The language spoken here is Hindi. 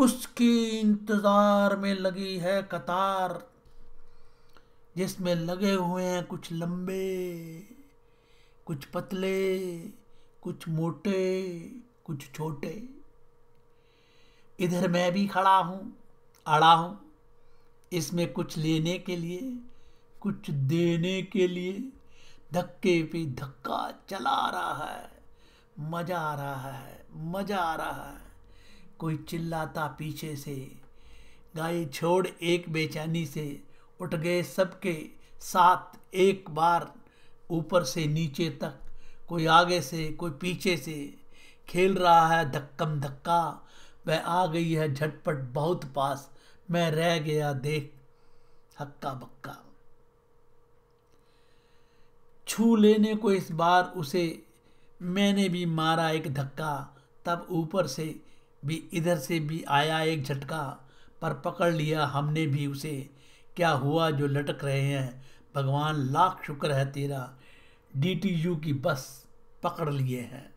उसके इंतज़ार में लगी है कतार जिसमें लगे हुए हैं कुछ लंबे कुछ पतले कुछ मोटे कुछ छोटे इधर मैं भी खड़ा हूँ अड़ा हूँ इसमें कुछ लेने के लिए कुछ देने के लिए धक्के पे धक्का चला रहा है मज़ा आ रहा है मज़ा आ रहा है कोई चिल्लाता पीछे से गाय छोड़ एक बेचैनी से उठ गए सबके साथ एक बार ऊपर से नीचे तक कोई आगे से कोई पीछे से खेल रहा है धक्कम धक्का वह आ गई है झटपट बहुत पास मैं रह गया देख हक्का बक्का छू लेने को इस बार उसे मैंने भी मारा एक धक्का तब ऊपर से भी इधर से भी आया एक झटका पर पकड़ लिया हमने भी उसे क्या हुआ जो लटक रहे हैं भगवान लाख शुक्र है तेरा डीटीयू की बस पकड़ लिए हैं